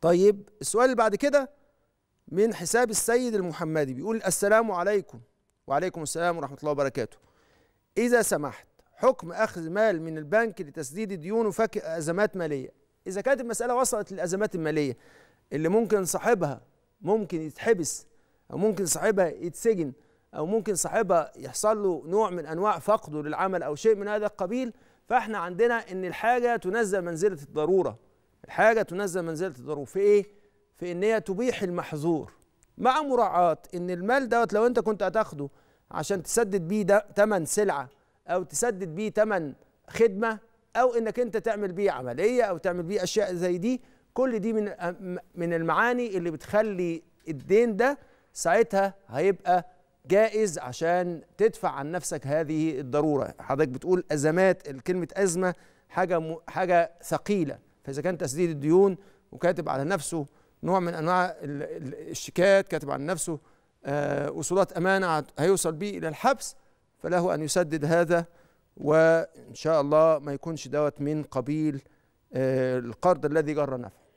طيب السؤال اللي بعد كده من حساب السيد المحمدي بيقول السلام عليكم وعليكم السلام ورحمة الله وبركاته إذا سمحت حكم أخذ مال من البنك لتسديد ديون وفك أزمات مالية إذا كانت المسألة وصلت للأزمات المالية اللي ممكن صاحبها ممكن يتحبس أو ممكن صاحبها يتسجن أو ممكن صاحبها يحصل له نوع من أنواع فقده للعمل أو شيء من هذا القبيل فإحنا عندنا إن الحاجة تنزل منزلة الضرورة الحاجة تنزل منزلة الضرورة في إيه؟ في إن هي تبيح المحظور مع مراعاة إن المال دوت لو أنت كنت هتاخده عشان تسدد بيه تمن سلعة أو تسدد بيه تمن خدمة أو إنك أنت تعمل بيه عملية أو تعمل بيه أشياء زي دي كل دي من من المعاني اللي بتخلي الدين ده ساعتها هيبقى جائز عشان تدفع عن نفسك هذه الضروره حضرتك بتقول ازمات كلمه ازمه حاجه حاجه ثقيله فاذا كان تسديد الديون وكاتب على نفسه نوع من انواع الشيكات كاتب على نفسه وصولات آه، امانه هيوصل به الى الحبس فله ان يسدد هذا وان شاء الله ما يكونش دوت من قبيل آه، القرض الذي جرى نفعه